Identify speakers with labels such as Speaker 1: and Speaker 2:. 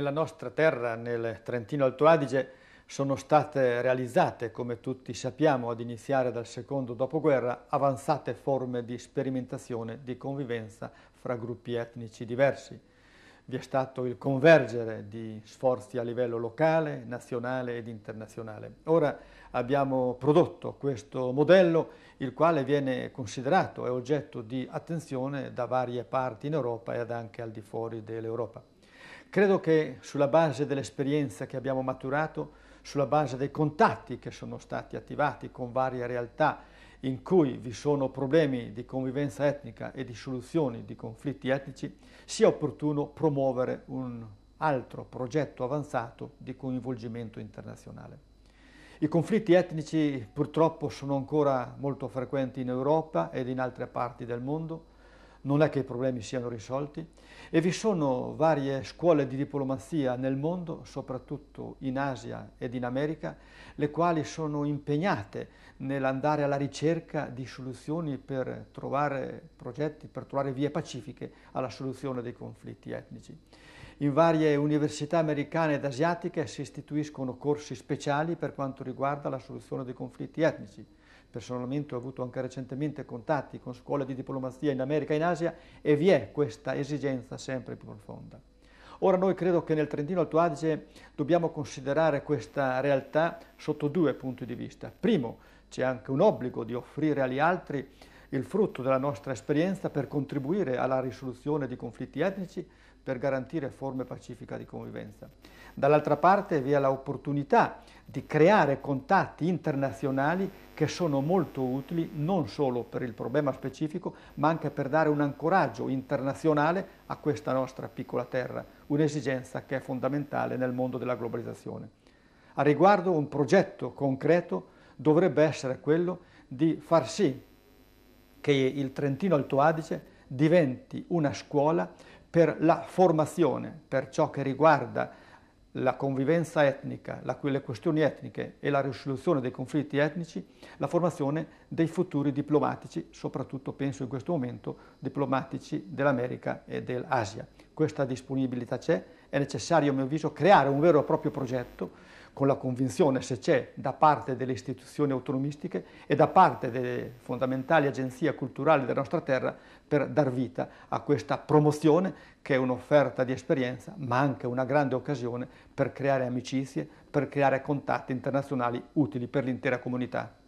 Speaker 1: nella nostra terra, nel Trentino Alto Adige, sono state realizzate, come tutti sappiamo, ad iniziare dal secondo dopoguerra, avanzate forme di sperimentazione di convivenza fra gruppi etnici diversi. Vi è stato il convergere di sforzi a livello locale, nazionale ed internazionale. Ora abbiamo prodotto questo modello, il quale viene considerato e oggetto di attenzione da varie parti in Europa ed anche al di fuori dell'Europa. Credo che sulla base dell'esperienza che abbiamo maturato, sulla base dei contatti che sono stati attivati con varie realtà in cui vi sono problemi di convivenza etnica e di soluzioni di conflitti etnici, sia opportuno promuovere un altro progetto avanzato di coinvolgimento internazionale. I conflitti etnici purtroppo sono ancora molto frequenti in Europa ed in altre parti del mondo, non è che i problemi siano risolti e vi sono varie scuole di diplomazia nel mondo, soprattutto in Asia ed in America, le quali sono impegnate nell'andare alla ricerca di soluzioni per trovare progetti, per trovare vie pacifiche alla soluzione dei conflitti etnici. In varie università americane ed asiatiche si istituiscono corsi speciali per quanto riguarda la soluzione dei conflitti etnici Personalmente ho avuto anche recentemente contatti con scuole di diplomazia in America e in Asia e vi è questa esigenza sempre più profonda. Ora noi credo che nel Trentino Alto Adige dobbiamo considerare questa realtà sotto due punti di vista. Primo, c'è anche un obbligo di offrire agli altri il frutto della nostra esperienza per contribuire alla risoluzione di conflitti etnici, per garantire forme pacifiche di convivenza. Dall'altra parte vi è l'opportunità di creare contatti internazionali che sono molto utili non solo per il problema specifico, ma anche per dare un ancoraggio internazionale a questa nostra piccola terra, un'esigenza che è fondamentale nel mondo della globalizzazione. A riguardo un progetto concreto dovrebbe essere quello di far sì che il Trentino Alto Adige diventi una scuola per la formazione, per ciò che riguarda la convivenza etnica, la, le questioni etniche e la risoluzione dei conflitti etnici, la formazione dei futuri diplomatici, soprattutto penso in questo momento diplomatici dell'America e dell'Asia. Questa disponibilità c'è, è necessario a mio avviso creare un vero e proprio progetto con la convinzione, se c'è, da parte delle istituzioni autonomistiche e da parte delle fondamentali agenzie culturali della nostra terra per dar vita a questa promozione che è un'offerta di esperienza, ma anche una grande occasione per creare amicizie, per creare contatti internazionali utili per l'intera comunità.